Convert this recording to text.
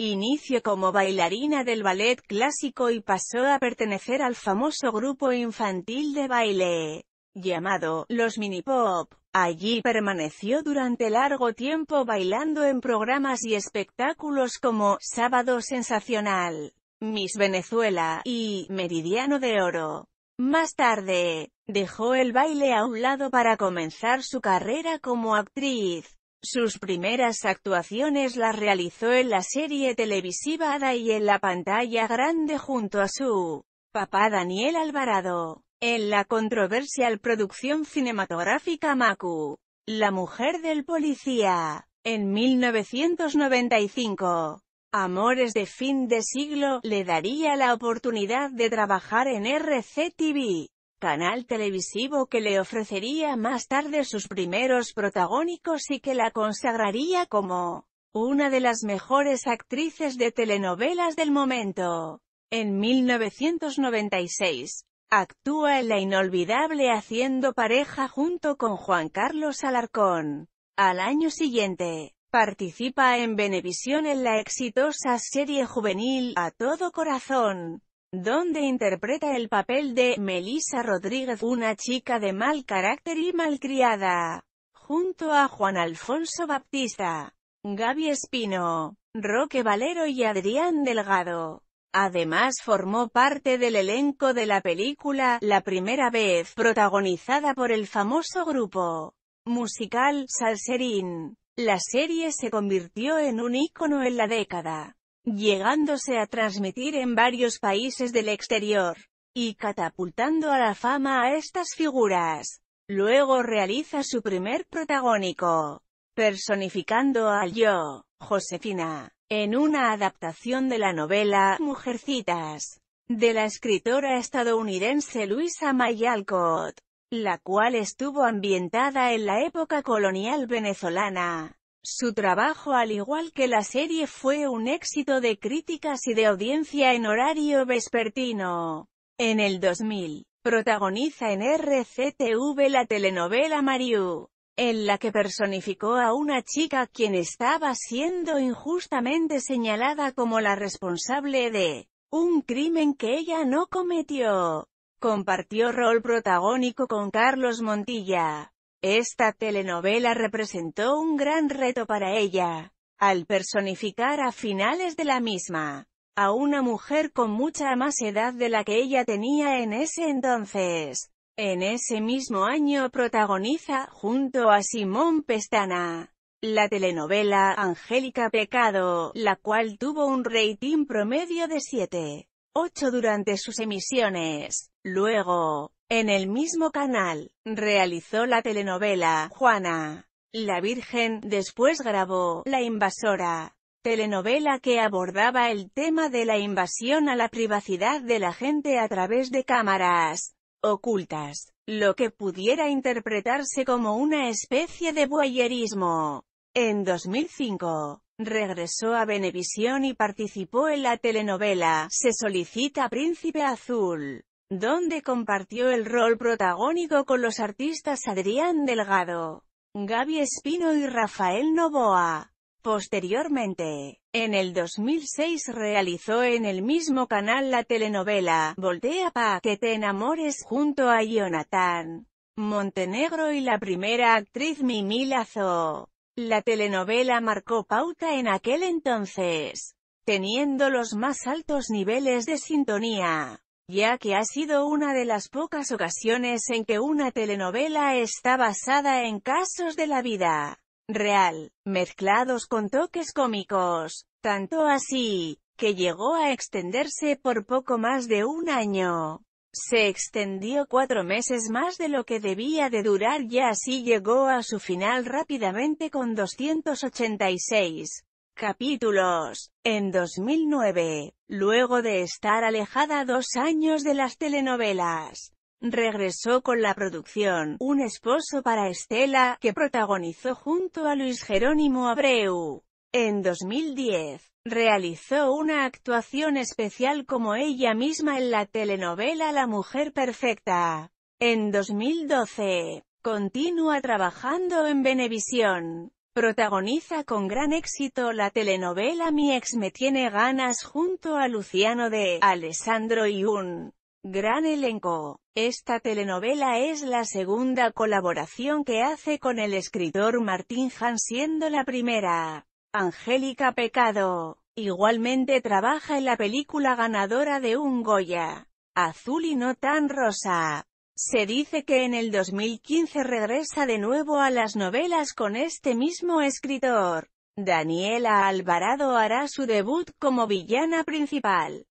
Inició como bailarina del ballet clásico y pasó a pertenecer al famoso grupo infantil de baile, llamado Los Mini Pop. Allí permaneció durante largo tiempo bailando en programas y espectáculos como Sábado Sensacional, Miss Venezuela y Meridiano de Oro. Más tarde, dejó el baile a un lado para comenzar su carrera como actriz. Sus primeras actuaciones las realizó en la serie televisiva Ada y en la pantalla grande junto a su papá Daniel Alvarado, en la controversial producción cinematográfica Maku, La mujer del policía, en 1995. Amores de fin de siglo, le daría la oportunidad de trabajar en RCTV canal televisivo que le ofrecería más tarde sus primeros protagónicos y que la consagraría como una de las mejores actrices de telenovelas del momento. En 1996, actúa en La Inolvidable haciendo pareja junto con Juan Carlos Alarcón. Al año siguiente, participa en Venevisión en la exitosa serie juvenil A Todo Corazón donde interpreta el papel de Melissa Rodríguez, una chica de mal carácter y malcriada, junto a Juan Alfonso Baptista, Gaby Espino, Roque Valero y Adrián Delgado. Además formó parte del elenco de la película La Primera Vez, protagonizada por el famoso grupo musical Salserín. La serie se convirtió en un ícono en la década llegándose a transmitir en varios países del exterior, y catapultando a la fama a estas figuras. Luego realiza su primer protagónico, personificando al yo, Josefina, en una adaptación de la novela Mujercitas, de la escritora estadounidense Luisa May Alcott, la cual estuvo ambientada en la época colonial venezolana. Su trabajo al igual que la serie fue un éxito de críticas y de audiencia en horario vespertino. En el 2000, protagoniza en RCTV la telenovela Mariu, en la que personificó a una chica quien estaba siendo injustamente señalada como la responsable de un crimen que ella no cometió. Compartió rol protagónico con Carlos Montilla, esta telenovela representó un gran reto para ella, al personificar a finales de la misma, a una mujer con mucha más edad de la que ella tenía en ese entonces. En ese mismo año protagoniza, junto a Simón Pestana, la telenovela Angélica Pecado, la cual tuvo un rating promedio de 7.8 durante sus emisiones. Luego, en el mismo canal, realizó la telenovela Juana, la Virgen, después grabó La Invasora, telenovela que abordaba el tema de la invasión a la privacidad de la gente a través de cámaras ocultas, lo que pudiera interpretarse como una especie de voyerismo. En 2005, regresó a Venevisión y participó en la telenovela Se solicita Príncipe Azul donde compartió el rol protagónico con los artistas Adrián Delgado, Gaby Espino y Rafael Novoa. Posteriormente, en el 2006 realizó en el mismo canal la telenovela Voltea pa' que te enamores junto a Jonathan Montenegro y la primera actriz Mimi Lazo. La telenovela marcó pauta en aquel entonces, teniendo los más altos niveles de sintonía ya que ha sido una de las pocas ocasiones en que una telenovela está basada en casos de la vida real, mezclados con toques cómicos, tanto así, que llegó a extenderse por poco más de un año. Se extendió cuatro meses más de lo que debía de durar y así llegó a su final rápidamente con 286 capítulos. En 2009, luego de estar alejada dos años de las telenovelas, regresó con la producción Un esposo para Estela, que protagonizó junto a Luis Jerónimo Abreu. En 2010, realizó una actuación especial como ella misma en la telenovela La Mujer Perfecta. En 2012, continúa trabajando en Venevisión. Protagoniza con gran éxito la telenovela Mi ex me tiene ganas junto a Luciano de Alessandro y un gran elenco. Esta telenovela es la segunda colaboración que hace con el escritor Martín Han siendo la primera. Angélica Pecado. Igualmente trabaja en la película ganadora de un Goya. Azul y no tan rosa. Se dice que en el 2015 regresa de nuevo a las novelas con este mismo escritor. Daniela Alvarado hará su debut como villana principal.